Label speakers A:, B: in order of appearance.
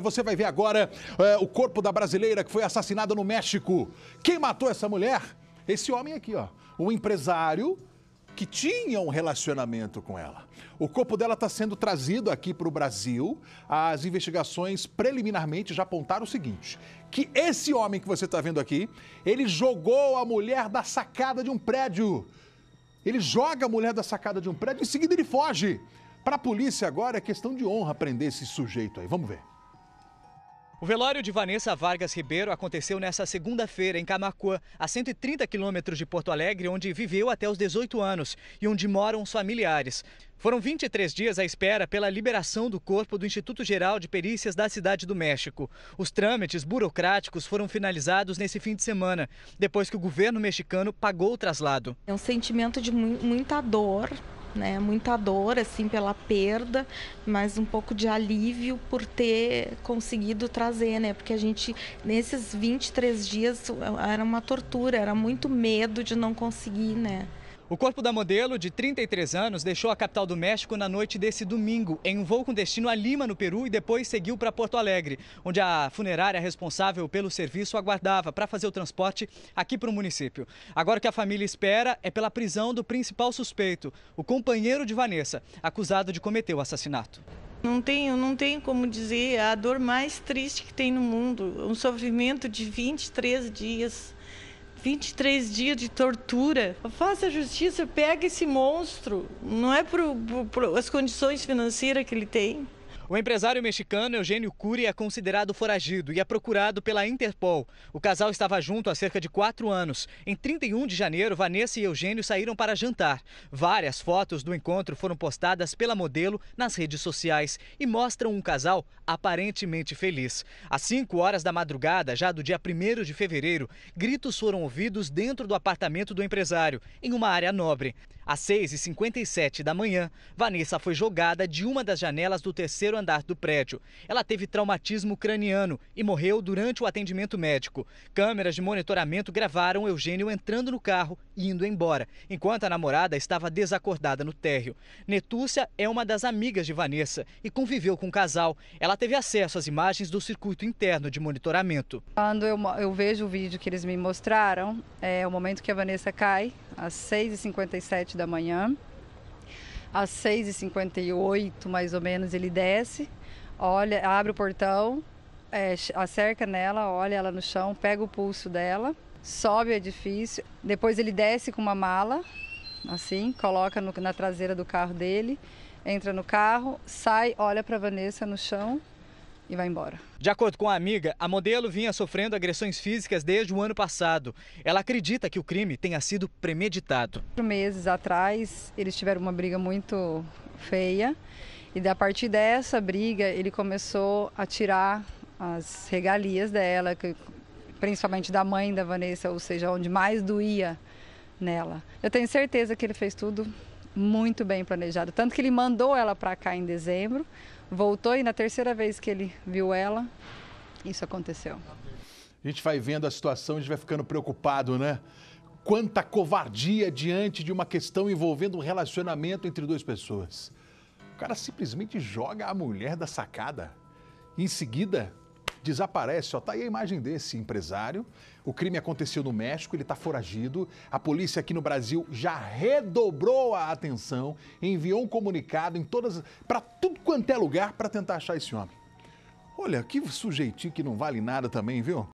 A: Você vai ver agora é, o corpo da brasileira que foi assassinada no México. Quem matou essa mulher? Esse homem aqui, ó. o empresário que tinha um relacionamento com ela. O corpo dela está sendo trazido aqui para o Brasil. As investigações preliminarmente já apontaram o seguinte: que esse homem que você está vendo aqui, ele jogou a mulher da sacada de um prédio. Ele joga a mulher da sacada de um prédio, e, em seguida ele foge. Para a polícia agora é questão de honra prender esse sujeito aí. Vamos ver.
B: O velório de Vanessa Vargas Ribeiro aconteceu nesta segunda-feira em Camacuã, a 130 quilômetros de Porto Alegre, onde viveu até os 18 anos e onde moram os familiares. Foram 23 dias à espera pela liberação do corpo do Instituto Geral de Perícias da Cidade do México. Os trâmites burocráticos foram finalizados nesse fim de semana, depois que o governo mexicano pagou o traslado.
A: É um sentimento de muita dor, né? Muita dor assim pela perda, mas um pouco de alívio por ter conseguido trazer, né? Porque a gente nesses 23 dias era uma tortura, era muito medo de não conseguir, né?
B: O corpo da modelo, de 33 anos, deixou a capital do México na noite desse domingo, em um voo com destino a Lima, no Peru, e depois seguiu para Porto Alegre, onde a funerária responsável pelo serviço aguardava para fazer o transporte aqui para o município. Agora o que a família espera é pela prisão do principal suspeito, o companheiro de Vanessa, acusado de cometer o assassinato. Não tenho, não tenho como dizer é a dor mais triste que tem no mundo, um sofrimento de 23 dias 23 dias de tortura. Faça justiça, pega esse monstro. Não é por, por, por as condições financeiras que ele tem. O empresário mexicano Eugênio Cury é considerado foragido e é procurado pela Interpol. O casal estava junto há cerca de quatro anos. Em 31 de janeiro, Vanessa e Eugênio saíram para jantar. Várias fotos do encontro foram postadas pela modelo nas redes sociais e mostram um casal aparentemente feliz. Às 5 horas da madrugada, já do dia 1 de fevereiro, gritos foram ouvidos dentro do apartamento do empresário, em uma área nobre. Às 6h57 da manhã, Vanessa foi jogada de uma das janelas do terceiro andar do prédio. Ela teve traumatismo craniano e morreu durante o atendimento médico. Câmeras de monitoramento gravaram Eugênio entrando no carro e indo embora, enquanto a namorada estava desacordada no térreo. Netúcia é uma das amigas de Vanessa e conviveu com o casal. Ela teve acesso às imagens do circuito interno de monitoramento.
C: Quando eu, eu vejo o vídeo que eles me mostraram, é o momento que a Vanessa cai, às 6h57 da manhã. Às 6h58, mais ou menos, ele desce, olha, abre o portão, é, acerca nela, olha ela no chão, pega o pulso dela, sobe o edifício. Depois ele desce com uma mala, assim, coloca no, na traseira do carro dele, entra no carro, sai, olha para Vanessa no chão, e vai embora.
B: De acordo com a amiga, a modelo vinha sofrendo agressões físicas desde o ano passado. Ela acredita que o crime tenha sido premeditado.
C: Meses atrás, eles tiveram uma briga muito feia e da partir dessa briga, ele começou a tirar as regalias dela, que, principalmente da mãe da Vanessa, ou seja, onde mais doía nela. Eu tenho certeza que ele fez tudo muito bem planejado, tanto que ele mandou ela para cá em dezembro voltou e na terceira vez que ele viu ela, isso aconteceu.
A: A gente vai vendo a situação, a gente vai ficando preocupado, né? Quanta covardia diante de uma questão envolvendo um relacionamento entre duas pessoas. O cara simplesmente joga a mulher da sacada. Em seguida, desaparece. Ó, tá aí a imagem desse empresário. O crime aconteceu no México, ele está foragido. A polícia aqui no Brasil já redobrou a atenção, enviou um comunicado em todas para tudo quanto é lugar para tentar achar esse homem. Olha, que sujeitinho que não vale nada também, viu?